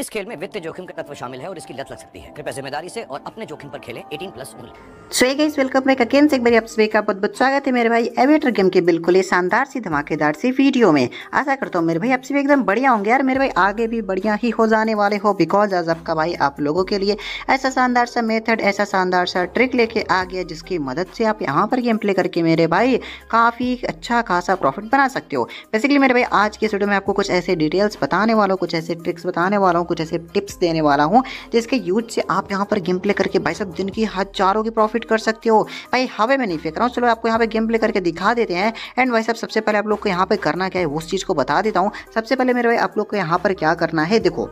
इस खेल में वित्तीय जोखिम का तत्व शामिल है और इसकी लत लग सकती है कृपया जिम्मेदारी से और अपने जोखिम पर खेले 18 प्लस उम्र सो वेलकम में अगेन से एक बार आप का बहुत बहुत स्वागत है मेरे भाई एवेटर गेम के बिल्कुल ही शानदार सी धमाकेदार सी वीडियो में आशा करता हूँ मेरे भाई आपसे सभी एकदम बढ़िया होंगे यार मेरे भाई आगे भी बढ़िया ही हो जाने वाले हो बिकॉज आज आपका भाई आप लोगों के लिए ऐसा शानदार सा मेथड ऐसा शानदार सा ट्रिक लेके आ गया जिसकी मदद से आप यहाँ पर गेम प्ले करके मेरे भाई काफ़ी अच्छा खासा प्रॉफिट बना सकते हो बेसिकली मेरे भाई आज के वीडियो में आपको कुछ ऐसे डिटेल्स बताने वालों कुछ ऐसे ट्रिक्स बताने वालों हूँ कुछ ऐसे टिप्स देने वाला हूँ जिसके यूज से आप यहाँ पर गेम प्ले करके भाई सब दिन की हजारों की प्रॉफिट कर सकते हो भाई हवे में नहीं फेंक रहा हूँ चलो आपको यहाँ पर गेम प्ले करके दिखा देते हैं एंड भाई साहब सबसे पहले आप लोग को यहाँ पर करना क्या है उस चीज़ को बता देता हूँ सबसे पहले मेरे भाई आप लोग को यहाँ पर क्या करना है देखो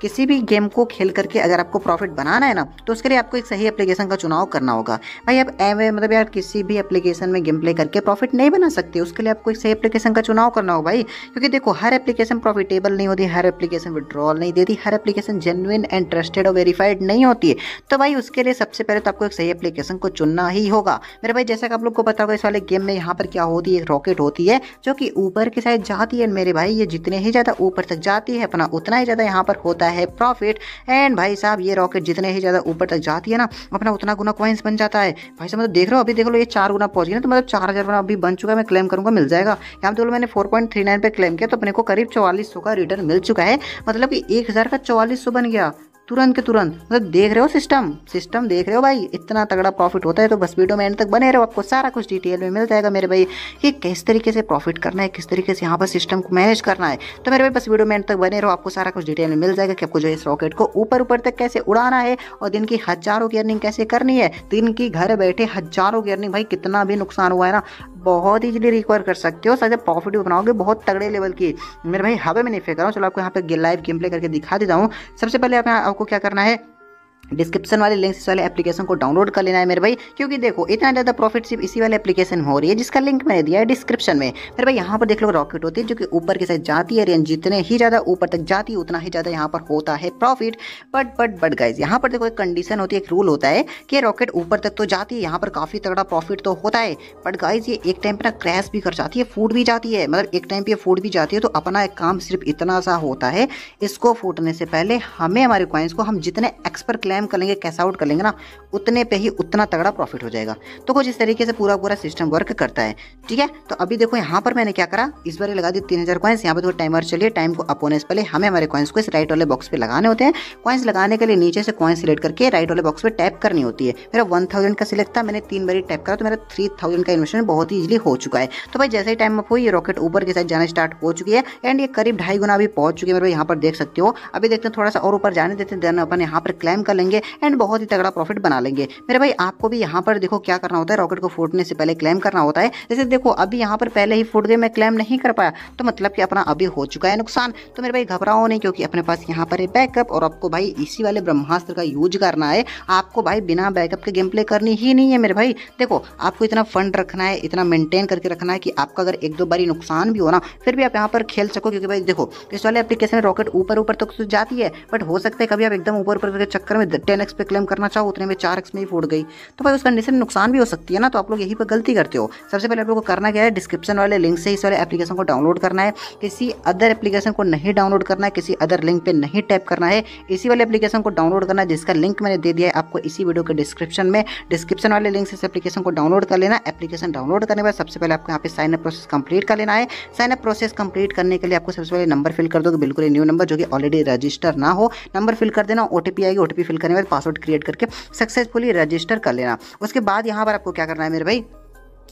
किसी भी गेम को खेल करके अगर आपको प्रॉफिट बनाना है ना तो उसके लिए आपको एक सही एप्लीकेशन का चुनाव करना होगा भाई आप मतलब यार किसी भी एप्लीकेशन में गेम प्ले करके प्रॉफिट नहीं बना सकते उसके लिए आपको एक सही एप्लीकेशन का चुनाव करना होगा भाई क्योंकि देखो हर एप्लीकेशन प्रॉफिटेबल नहीं होती हर एप्लीकेशन विड्रॉल नहीं देती यदि हर एप्लीकेशन जेनुइन एंड ट्रस्टेड और वेरीफाइड नहीं होती है तो भाई उसके लिए सबसे पहले तो आपको एक सही एप्लीकेशन को चुनना ही होगा मेरे भाई जैसा कि आप लोग को पता होगा इस वाले गेम में यहाँ पर क्या होती है एक रॉकेट होती है जो कि ऊपर की साइड जाती है मेरे भाई ये जितने ही ज़्यादा ऊपर तक जाती है अपना उतना ही ज़्यादा यहाँ पर होता है प्रॉफिट एंड भाई साहब ये रॉकेट जितने ही ज़्यादा ऊपर तक जाती है ना अपना उतना गुना कॉइन्स बन जाता है भाई साहब मतलब देख रहे हो अभी देख लो ये चार गुना पहुंच गया ना तो मतलब चार हज़ार गुना अभी बन चुका है मैं क्लेम करूँगा मिल जाएगा यहाँ पर तो मैंने फोर पॉइंट थ्री नाइन पर क्लेम किया तो अपने को करीब चौवालीस सौ का रिटर्न मिल चुका है मतलब कि एक यार का चौवालीस सौ बन गया तुरंत के तुरंत मतलब देख रहे हो सिस्टम सिस्टम देख रहे हो भाई इतना तगड़ा प्रॉफिट होता है तो बस वीडियो में एंड तक बने रहो आपको सारा कुछ डिटेल में मिल जाएगा मेरे भाई कि किस तरीके से प्रॉफिट करना है किस तरीके से यहाँ पर सिस्टम को मैनेज करना है तो मेरे भाई बस वीडियो में एंड तक बने रहो आपको सारा कुछ डिटेल में मिल जाएगा कि आपको जो इस रॉकेट को ऊपर ऊपर तक कैसे उड़ाना है और दिन की हजारों की अर्निंग कैसे करनी है दिन की घर बैठे हजारों की अर्निंग भाई कितना भी नुकसान हुआ है ना बहुत ईजिली रिकवर कर सकते हो सारे प्रॉफिट भी बनाओगे बहुत तगड़े लेवल की मेरे भाई हवा में नहीं फेंक रहा हूँ चलो आपको यहाँ पे लाइव गेम प्ले करके दिखा देता हूँ सबसे पहले आपको क्या करना है डिस्क्रिप्शन वाले लिंक इस वाले एप्लीकेशन को डाउनलोड कर लेना है मेरे भाई क्योंकि देखो इतना ज़्यादा प्रॉफिट सिर्फ इसी वाले एप्लीकेशन में हो रही है जिसका लिंक मैंने दिया है डिस्क्रिप्शन में मेरे भाई यहाँ पर देख लो रॉकेट होती है जो कि ऊपर के साइड जाती है रेंज जितने ही ज़्यादा ऊपर तक जाती है उतना ही ज़्यादा यहाँ पर होता है profit but but but guys यहाँ पर देखो एक कंडीशन होती है एक रूल होता है कि रॉकेट ऊपर तक तो जाती है यहाँ पर काफ़ी तगड़ा प्रॉफिट तो होता है बट गाइज ये एक टाइम पर ना क्रैश भी कर जाती है फूट भी जाती है मतलब एक टाइम पर फूट भी जाती है तो अपना एक काम सिर्फ इतना सा होता है इसको फूटने से पहले हमें हमारे क्वाइंस को हम जितने एक्सपर्ट क्लैम स्लैम कर लेंगे कैश आउट कर लेंगे ना उतने पे ही उतना तगड़ा प्रॉफिट हो जाएगा तो कुछ इस तरीके से पूरा पूरा सिस्टम वर्क करता है ठीक है तो अभी देखो यहाँ पर मैंने क्या करा इस बार लगा दी तीन हज़ार कॉइन्स यहाँ पर थोड़ा टाइमर चलिए टाइम को अपोनेस पहले हमें हमारे कॉइन्स को इस राइट वाले बॉक्स पर लगाने होते हैं कॉइन्स लगाने के लिए नीचे से कॉइन सिलेक्ट करके राइट वाले बॉक्स पर टैप करनी होती है मेरा वन थाउजेंड का सिलेक्ट था मैंने तीन बार टैप करा तो मेरा थ्री थाउजेंड का इन्वेस्टमेंट बहुत ही ईजिली हो चुका है तो भाई जैसे ही टाइम अप हुई ये रॉकेट ऊपर के साथ जाना स्टार्ट हो चुकी है एंड ये करीब ढाई गुना अभी पहुंच चुकी है मेरे मतलब यहाँ पर देख सकते हो अभी देखते हैं थोड़ा सा और ऊपर जाने देते हैं देन अपन यहाँ पर क्लाइम कर लेंगे करेंगे एंड बहुत ही तगड़ा प्रॉफिट बना लेंगे मेरे भाई आपको भी यहाँ पर देखो क्या करना होता है रॉकेट को फूटने से पहले क्लेम करना होता है जैसे देखो अभी यहाँ पर पहले ही फूट गए मैं क्लेम नहीं कर पाया तो मतलब कि अपना अभी हो चुका है नुकसान तो मेरे भाई घबराओ नहीं क्योंकि अपने पास यहाँ पर है बैकअप और आपको भाई इसी वाले ब्रह्मास्त्र का यूज करना है आपको भाई बिना बैकअप के गेम प्ले करनी ही नहीं है मेरे भाई देखो आपको इतना फंड रखना है इतना मेंटेन करके रखना है कि आपका अगर एक दो बारी नुकसान भी हो ना फिर भी आप यहाँ पर खेल सको क्योंकि भाई देखो इस वाले एप्लीकेशन में रॉकेट ऊपर ऊपर तक तो जाती है बट हो सकता है कभी आप एकदम ऊपर ऊपर के चक्कर में टेन एक्स पे क्लेम करना चाहो उतने में चार एक्स में ही फूट गई तो भाई उसका कंडीशन नुकसान भी हो सकती है ना तो आप लोग यहीं पर गलती करते हो सबसे पहले आप लोग को करना क्या है डिस्क्रिप्शन वाले लिंक से इस वाले एप्लीकेशन को डाउनलोड करना है किसी अदर एप्लीकेशन को नहीं डाउनलोड करना है किसी अदर लिंक पर नहीं टैप करना है इसी वाले एप्लीकेशन को डाउनलोड करना है जिसका लिंक मैंने दे दिया है आपको इसी वीडियो के डिस्क्रिप्शन में डिस्क्रिप्शन वाले लिंक से इस एप्लीकेशन को डाउनलोड कर लेना एप्लीकेशन डाउनलोड करने के बाद सबसे पहले आपको यहाँ पे साइन अप प्रोसेस कंप्लीट कर लेना है साइन अप प्रोसेस कंप्लीट करने के लिए आपको सबसे पहले नंबर फिल कर दो बिल्कुल न्यू नंबर जो कि ऑलरेडी रजिस्टर ना हो नंबर फिल कर देना ओटीपी आएगी ओटीपी फिल करने के बाद पासवर्ड क्रिएट करके सक्सेसफुली रजिस्टर कर लेना उसके बाद यहाँ पर आपको क्या करना है मेरे भाई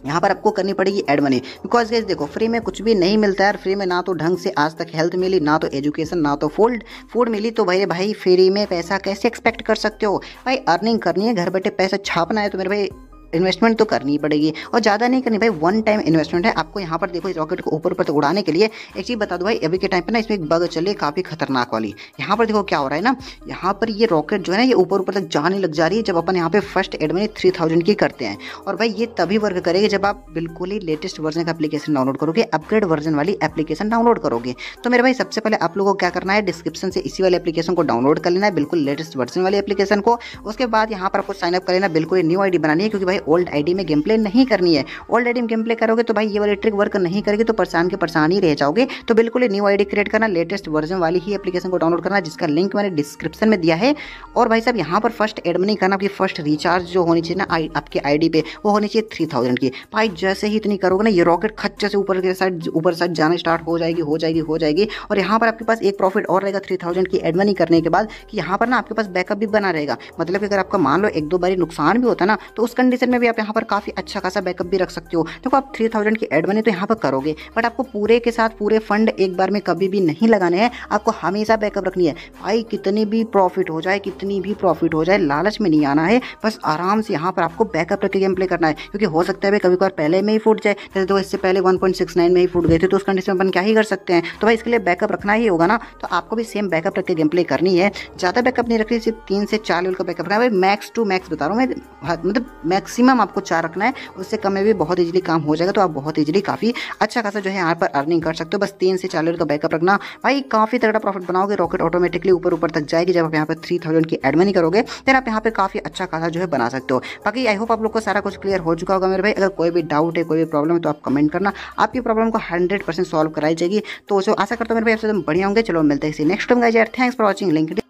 यहाँ पर आपको करनी पड़ेगी एड मनी बिकॉज गैस देखो फ्री में कुछ भी नहीं मिलता है फ्री में ना तो ढंग से आज तक हेल्थ मिली ना तो एजुकेशन ना तो फूड फूड मिली तो भाई भाई फ्री में पैसा कैसे एक्सपेक्ट कर सकते हो भाई अर्निंग करनी है घर बैठे पैसा छापना है तो मेरे भाई इन्वेस्टमेंट तो करनी पड़ेगी और ज़्यादा नहीं करनी भाई वन टाइम इन्वेस्टमेंट है आपको यहाँ पर देखो इस रॉकेट को ऊपर ऊपर उड़ाने के लिए एक चीज़ बता दो भाई अभी के टाइम पर ना इसमें एक बग चल रही है काफ़ी खतरनाक वाली यहाँ पर देखो क्या हो रहा है ना यहाँ पर ये रॉकेट जो है ना ये ऊपर ऊपर तक जाने लग जा रही है जब अपन यहाँ पे फर्स्ट एड में थ्री थाउजेंड की करते हैं और भाई ये तभी वर्क करेगी जब आप बिल्कुल ही लेटेस्ट वर्जन का एप्लीकेशन डाउनलोड करोगे अपग्रेड वर्जन वाली एप्लीकेशन डाउनलोड करोगे तो मेरे भाई सबसे पहले आप लोगों को क्या करना है डिस्क्रिप्शन से इसी वाले एप्लीकेशन को डाउनलोड कर लेना है बिल्कुल लेटेस्ट वर्जन वाली एप्लीकेशन को उसके बाद यहाँ पर आपको साइनअप कर लेना बिल्कुल न्यू आईडी बनानी है क्योंकि भाई ओल्ड आईडी में गेम प्ले नहीं करनी है ओल्ड आईडी में गेम प्ले करोगे तो भाई ये वाली ट्रिक वर्क नहीं करेगी तो परेशान के परेशान ही रह जाओगे तो बिल्कुल ही न्यू आईडी क्रिएट करना लेटेस्ट वर्जन वाली ही एप्लीकेशन को डाउनलोड करना जिसका लिंक मैंने डिस्क्रिप्शन में दिया है और भाई साहब यहाँ पर फर्स्ट एड मनी करना आपकी फर्स्ट रिचार्ज जो होनी चाहिए ना आपकी आई पे वो होनी चाहिए थ्री थाउजेंड की भाई जैसे ही इतनी करोगे ना ये रॉकेट खच्चे से ऊपर के साइड ऊपर साइड जाना स्टार्ट हो जाएगी हो जाएगी हो जाएगी और यहाँ पर आपके पास एक प्रॉफिट और रहेगा थ्री थाउजेंड की एडमनी करने के बाद कि यहाँ पर ना आपके पास बैकअप भी बना रहेगा मतलब कि अगर आपका मान लो एक दो बारी नुकसान भी होता ना तो उस कंडीशन कंडीशन में भी आप यहाँ पर काफ़ी अच्छा खासा बैकअप भी रख सकते हो देखो तो आप थ्री थाउजेंड की एड बने तो यहाँ पर करोगे बट आपको पूरे के साथ पूरे फंड एक बार में कभी भी नहीं लगाने हैं आपको हमेशा बैकअप रखनी है भाई कितनी भी प्रॉफिट हो जाए कितनी भी प्रॉफिट हो जाए लालच में नहीं आना है बस आराम से यहाँ पर आपको बैकअप रख के गेम प्ले करना है क्योंकि हो सकता है कभी कभार पहले में ही फूट जाए जैसे तो इससे पहले वन में ही फूट गए थे तो उस कंडीशन में अपन क्या ही कर सकते हैं तो भाई इसके लिए बैकअप रखना ही होगा ना तो आपको भी सेम बैकअप रख के गेम प्ले करनी है ज़्यादा बैकअप नहीं रखनी सिर्फ तीन से चार लेवल का बैकअप रखना है भाई मैक्स टू मैक्स बता रहा हूँ मैं मतलब मैक्स मैक्सिमम आपको चार रखना है उससे कम में भी बहुत ईजिली काम हो जाएगा तो आप बहुत ईजिली काफ़ी अच्छा खासा जो है यहाँ पर अर्निंग कर सकते हो बस तीन से चार का बैकअप रखना भाई काफ़ी तगड़ा प्रॉफिट बनाओगे रॉकेट ऑटोमेटिकली ऊपर ऊपर तक जाएगी जब आप यहाँ पर थ्री थाउजेंड की एड मनी करोगे देन आप यहाँ पर काफ़ी अच्छा खासा जो है बना सकते हो बाकी आई होप आप लोग को सारा कुछ क्लियर हो चुका होगा मेरे भाई अगर कोई भी डाउट है कोई भी प्रॉब्लम है तो आप कमेंट करना आपकी प्रॉब्लम को हंड्रेड परसेंट सॉल्व कराई जाएगी तो आशा करता हूँ मेरे भाई आपसे बढ़िया होंगे चलो मिलते हैं इसी next time guys thanks for watching link